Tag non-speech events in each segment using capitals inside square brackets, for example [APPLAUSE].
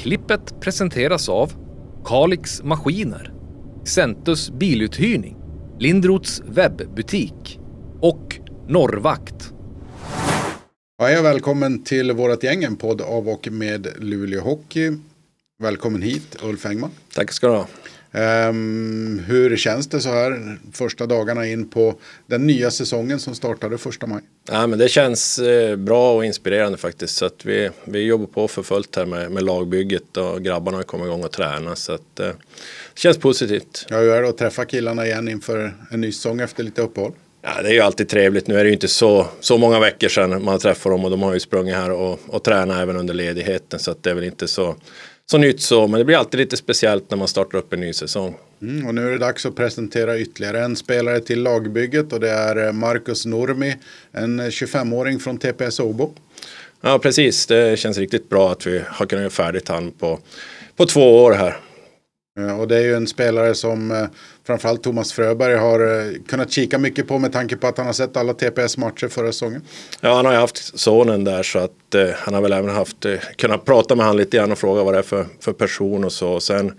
Klippet presenteras av Kalix Maskiner, Centus Biluthyrning, Lindrots webbutik och Norrvakt. Hej och välkommen till vårt gäng, en podd av och med Luleå Hockey. Välkommen hit Ulf Engman. Tack ska du ha. Um, hur känns det så här första dagarna in på den nya säsongen som startade första maj? Ja, men det känns eh, bra och inspirerande faktiskt. Så att vi, vi jobbar på för fullt här med, med lagbygget och grabbarna har kommit igång och träna. Så att, eh, det känns positivt. Ja, hur är det att träffa killarna igen inför en ny säsong efter lite uppehåll? Ja, det är ju alltid trevligt. Nu är det ju inte så, så många veckor sedan man träffar dem och de har ju sprungit här och, och tränat även under ledigheten så att det är väl inte så så nytt så, men det blir alltid lite speciellt när man startar upp en ny säsong. Mm, och nu är det dags att presentera ytterligare en spelare till lagbygget och det är eh, Marcus Normi, en 25-åring eh, från TPS Åbo. Ja, precis. Det känns riktigt bra att vi har kunnat göra färdigt han på, på två år här. Eh, och det är ju en spelare som eh, framförallt Thomas Fröberg har eh, kunnat kika mycket på med tanke på att han har sett alla TPS-matcher förra säsongen. Ja, han har ju haft sonen där så att eh, han har väl även haft, eh, kunnat prata med han lite grann och fråga vad det är för, för person och så. Och sen,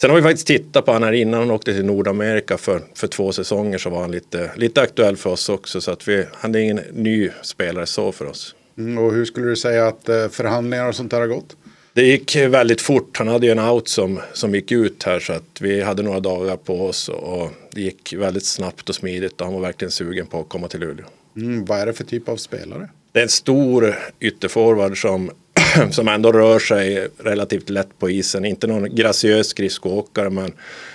sen har vi faktiskt tittat på han här innan han åkte till Nordamerika för, för två säsonger så var han lite, lite aktuell för oss också så att vi, han är ingen ny spelare så för oss. Mm, och hur skulle du säga att eh, förhandlingar och sånt där har gått? det gick väldigt fort. Han hade ju en out som, som gick ut här så att vi hade några dagar på oss och det gick väldigt snabbt och smidigt och han var verkligen sugen på att komma till Luleå. Mm, vad är det för typ av spelare? Det är en stor ytterforward som, [CLEARS THROAT] som ändå rör sig relativt lätt på isen. Inte någon graciös skridskoåkare men,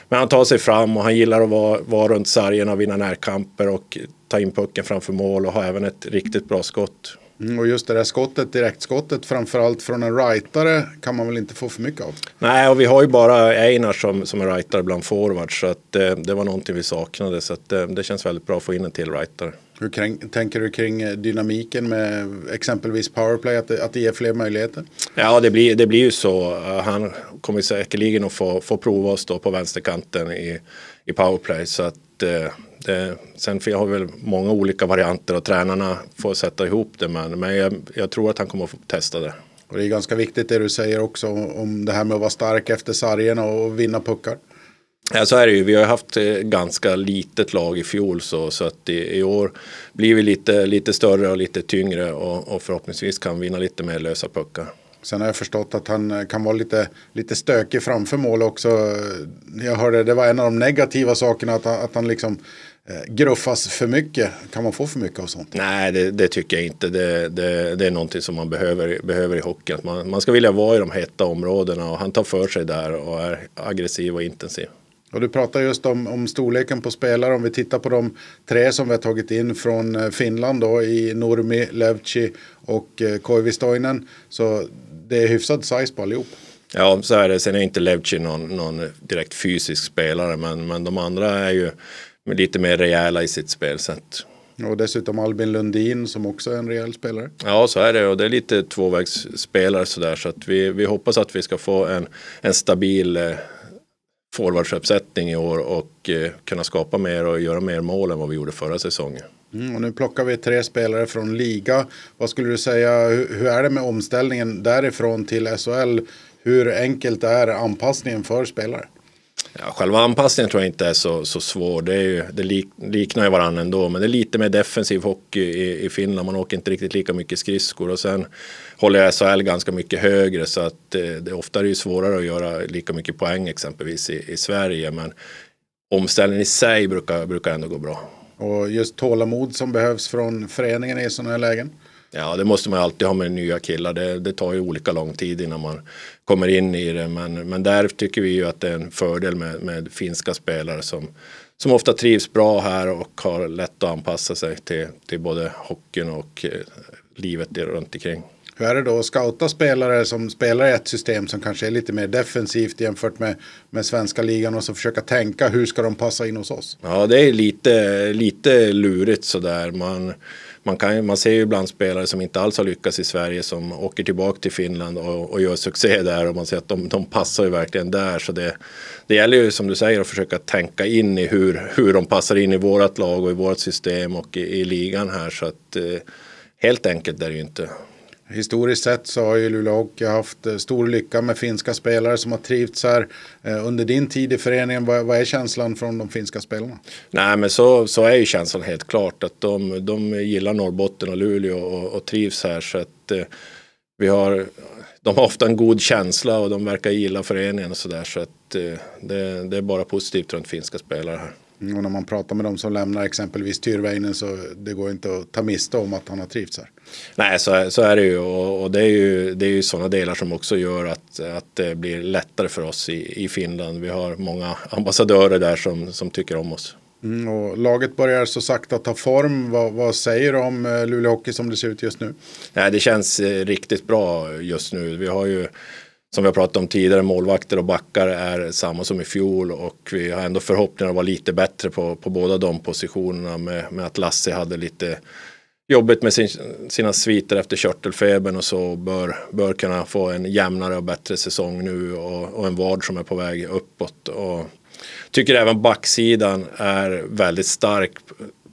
men han tar sig fram och han gillar att vara, vara runt sargen och vinna närkamper och ta in pucken framför mål och ha även ett riktigt bra skott. Mm, och just det där skottet, direktskottet framförallt från en rightare kan man väl inte få för mycket av? Nej, och vi har ju bara Einar som, som är rightare bland forwards så att, eh, det var någonting vi saknade så att, eh, det känns väldigt bra att få in en till rightare. Hur kring, tänker du kring eh, dynamiken med exempelvis powerplay, att det, att det ger fler möjligheter? Ja, det blir, det blir ju så. Eh, han kommer säkerligen att få, få prova oss då på vänsterkanten i, i powerplay så att eh, det, eh, sen för jag har väl många olika varianter och tränarna får sätta ihop det. Men, men jag, jag tror att han kommer att få testa det. Och det är ganska viktigt det du säger också om det här med att vara stark efter sargen och vinna puckar. Ja, så är det ju. Vi har haft eh, ganska litet lag i fjol så, så att i, i år blir vi lite, lite större och lite tyngre och, och förhoppningsvis kan vinna lite mer lösa puckar. Sen har jag förstått att han eh, kan vara lite, lite stökig framför mål också. Jag hörde det var en av de negativa sakerna att, att han liksom Eh, gruffas för mycket? Kan man få för mycket av sånt? Nej, det, det tycker jag inte. Det, det, det, är någonting som man behöver, behöver i hockeyn. Man, man, ska vilja vara i de hetta områdena och han tar för sig där och är aggressiv och intensiv. Och du pratar just om, om storleken på spelare. Om vi tittar på de tre som vi har tagit in från eh, Finland då i Nurmi, Levci och eh, Koivistoinen. Så det är hyfsad size på allihop. Ja, så är det. Sen är inte Levci någon, någon direkt fysisk spelare, men, men de andra är ju lite mer rejäla i sitt spelsätt. Och dessutom Albin Lundin som också är en rejäl spelare. Ja, så är det och det är lite tvåvägsspelare sådär så att vi, vi hoppas att vi ska få en, en stabil eh, forwardsuppsättning i år och eh, kunna skapa mer och göra mer mål än vad vi gjorde förra säsongen. Mm, och nu plockar vi tre spelare från liga. Vad skulle du säga, hur, hur är det med omställningen därifrån till SHL? Hur enkelt är anpassningen för spelare? Ja, själva anpassningen tror jag inte är så, så svår. Det, ju, det lik, liknar ju varandra ändå. Men det är lite mer defensiv hockey i, i Finland. Man åker inte riktigt lika mycket skridskor. Och sen håller jag SHL ganska mycket högre. Så att det, eh, det ofta är det svårare att göra lika mycket poäng exempelvis i, i Sverige. Men omställningen i sig brukar, brukar ändå gå bra. Och just tålamod som behövs från föreningen i sådana här lägen? Ja, det måste man alltid ha med nya killar. Det, det, tar ju olika lång tid innan man kommer in i det. Men, men där tycker vi ju att det är en fördel med, med finska spelare som, som ofta trivs bra här och har lätt att anpassa sig till, till både hockeyn och eh, livet runt omkring. Hur är det då att scouta spelare som spelar i ett system som kanske är lite mer defensivt jämfört med, med svenska ligan och så försöka tänka hur ska de passa in hos oss? Ja, det är lite, lite lurigt sådär. Man, man, kan, man ser ju ibland spelare som inte alls har lyckats i Sverige som åker tillbaka till Finland och, och gör succé där och man ser att de, de passar ju verkligen där. Så det, det gäller ju som du säger att försöka tänka in i hur, hur de passar in i vårt lag och i vårt system och i, i ligan här. Så att eh, helt enkelt är det ju inte. Historiskt sett så har ju Luleå Hockey haft eh, stor lycka med finska spelare som har trivts här. Eh, under din tid i föreningen, vad, är känslan från de finska spelarna? Nej men så, så är ju känslan helt klart att de, de gillar Norrbotten och Luleå och, och trivs här. Så att, eh, vi har, de har ofta en god känsla och de verkar gilla föreningen och sådär. Så att eh, det, det är bara positivt runt finska spelare här. Mm, och när man pratar med de som lämnar exempelvis Tyrväinen så det går inte att ta miste om att han har trivts här. Nej, så, så är det ju och, och det är ju, ju sådana delar som också gör att, att det blir lättare för oss i, i Finland. Vi har många ambassadörer där som, som tycker om oss. Mm, och laget börjar så sakta ta form. Vad, vad, säger du om eh, Luleå Hockey som det ser ut just nu? Nej, det känns eh, riktigt bra just nu. Vi har ju som vi har pratat om tidigare, målvakter och backar är samma som i fjol och vi har ändå förhoppningar att vara lite bättre på, på båda de positionerna med, med att Lasse hade lite jobbigt med sin, sina sviter efter körtelfebern och så bör, bör kunna få en jämnare och bättre säsong nu och, och en vard som är på väg uppåt. Och tycker även backsidan är väldigt stark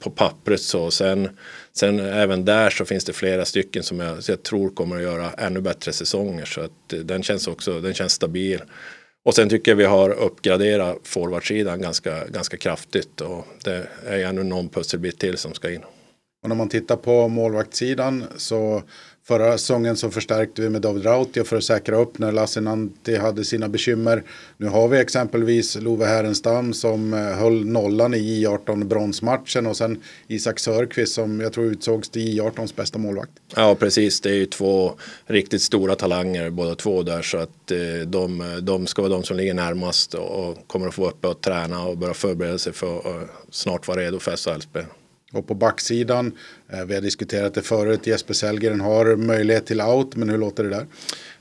på pappret så. Sen, sen även där så finns det flera stycken som jag, jag tror kommer att göra ännu bättre säsonger. Så att eh, den känns också, den känns stabil. Och sen tycker jag vi har uppgraderat forwardsidan ganska, ganska kraftigt och det är ännu någon pusselbit till som ska in. Och när man tittar på målvaktssidan så förra säsongen så förstärkte vi med David Rautio för att säkra upp när Lassinantti hade sina bekymmer. Nu har vi exempelvis Love Härenstam som eh, höll nollan i J18-bronsmatchen och sen Isak Sörqvist som jag tror utsågs till J18s bästa målvakt. Ja, precis. Det är ju två riktigt stora talanger båda två där så att eh, de, de ska vara de som ligger närmast och kommer att få uppe och träna och börja förbereda sig för att eh, snart vara redo för SHL-spel. Och på backsidan, eh, vi har diskuterat det förut, Jesper Sellgren har möjlighet till out, men hur låter det där?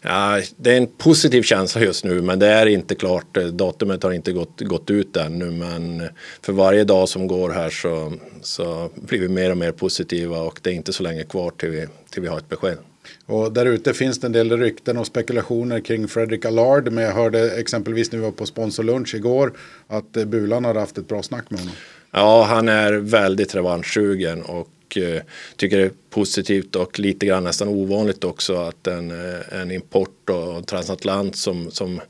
Ja, det är en positiv känsla just nu, men det är inte klart. Eh, datumet har inte gått, gått ut ännu, men för varje dag som går här så, så blir vi mer och mer positiva och det är inte så länge kvar till vi, till vi har ett besked. Och där ute finns det en del rykten och spekulationer kring Fredrik Allard, men jag hörde exempelvis när vi var på sponsorlunch igår att eh, Bulan hade haft ett bra snack med honom. Ja, han är väldigt revanschsugen och eh, tycker det är positivt och lite grann nästan ovanligt också att en, eh, en import och transatlant som, som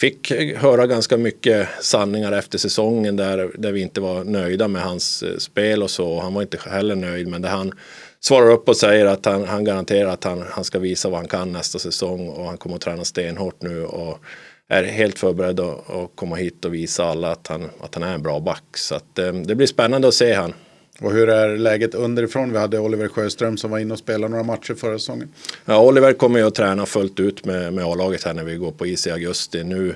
fick höra ganska mycket sanningar efter säsongen där, där vi inte var nöjda med hans eh, spel och så. Han var inte heller nöjd, men det han svarar upp och säger att han, han garanterar att han, han ska visa vad han kan nästa säsong och han kommer att träna stenhårt nu. Och, är helt förberedd att komma hit och visa alla att han, att han är en bra back. Så att, eh, det blir spännande att se han. Och hur är läget underifrån? Vi hade Oliver Sjöström som var inne och spelade några matcher förra säsongen. Ja, Oliver kommer ju att träna fullt ut med, med A-laget här när vi går på is i augusti. Nu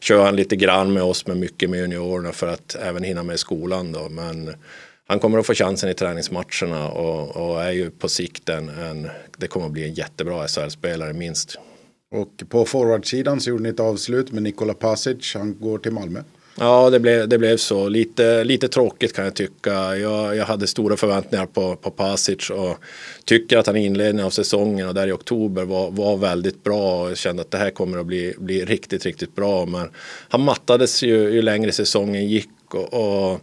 kör han lite grann med oss, men mycket med juniorerna för att även hinna med skolan då. Men han kommer att få chansen i träningsmatcherna och, och är ju på sikt en, en det kommer att bli en jättebra SHL-spelare minst. Och på forwardsidan så gjorde ni ett avslut med Nikola Pasic, han går till Malmö. Ja, det blev, det blev så. Lite, lite tråkigt kan jag tycka. Jag, jag hade stora förväntningar på, på Pasic och tycker att han i inledningen av säsongen och där i oktober var, var väldigt bra och kände att det här kommer att bli, bli riktigt, riktigt bra. Men han mattades ju, ju längre säsongen gick och, och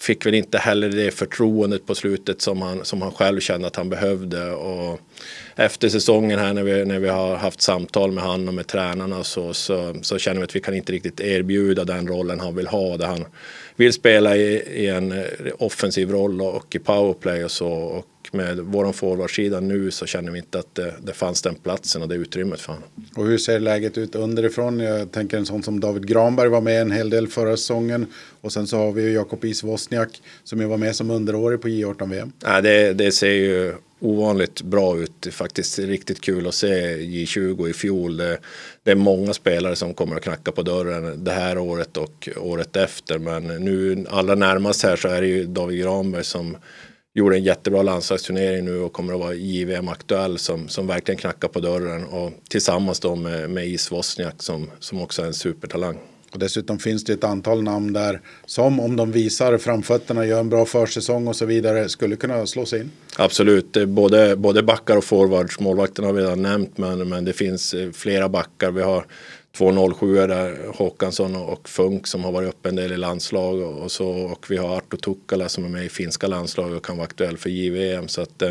fick väl inte heller det förtroendet på slutet som han, som han själv kände att han behövde. Och efter säsongen här när vi, när vi har haft samtal med han och med tränarna så, så, så känner vi att vi kan inte riktigt erbjuda den rollen han vill ha. Där han vill spela i, i en eh, offensiv roll och i powerplay och så. Och med vår forwardsida nu så känner vi inte att det, det fanns den platsen och det utrymmet för honom. Och hur ser läget ut underifrån? Jag tänker en sån som David Granberg var med en hel del förra säsongen och sen så har vi ju Jakob Isvosniak som ju var med som underårig på J18-VM. Ja, det, det ser ju ovanligt bra ut. faktiskt riktigt kul att se J20 i fjol. Det, det, är många spelare som kommer att knacka på dörren det här året och året efter. Men nu allra närmast här så är det ju David Granberg som gjorde en jättebra landslagsturnering nu och kommer att vara JVM aktuell som, som verkligen knackar på dörren och tillsammans då med, med Is Wozniak som, som också är en supertalang. Och dessutom finns det ett antal namn där som om de visar framfötterna, gör en bra försäsong och så vidare skulle kunna slås in. Absolut, både, både backar och forwards. Målvakterna har vi redan nämnt men, men det finns eh, flera backar. Vi har två 07 där Håkansson och Funk som har varit uppe en del i landslag och, så och vi har Arto Tukkala som är med i finska landslaget och kan vara aktuell för JVM så att eh,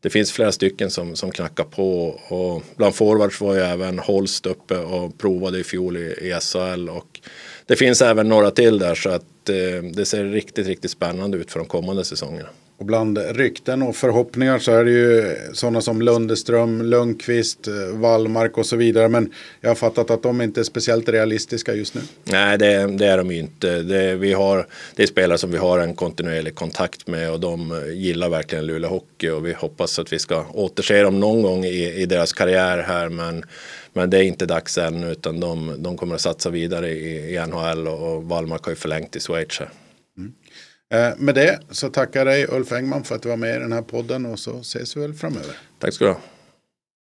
det finns flera stycken som, som knackar på och bland forwards var ju även Holst uppe och provade i fjol i, i SHL och det finns även några till där så att eh, det ser riktigt, riktigt spännande ut för de kommande säsongerna. Och bland rykten och förhoppningar så är det ju sådana som Lundeström, Lundqvist, eh, Wallmark och så vidare. Men jag har fattat att de inte är speciellt realistiska just nu. Nej, det, det är de ju inte. Det, vi har, det är spelare som vi har en kontinuerlig kontakt med och de gillar verkligen Luleå Hockey och vi hoppas att vi ska återse dem någon gång i, i deras karriär här. Men, men det är inte dags än utan de, de kommer att satsa vidare i, i NHL och, Wallmark har ju förlängt i Schweiz. Här. Eh, med det så tackar jag dig Ulf Engman för att du var med i den här podden och så ses vi väl framöver. Tack ska du ha.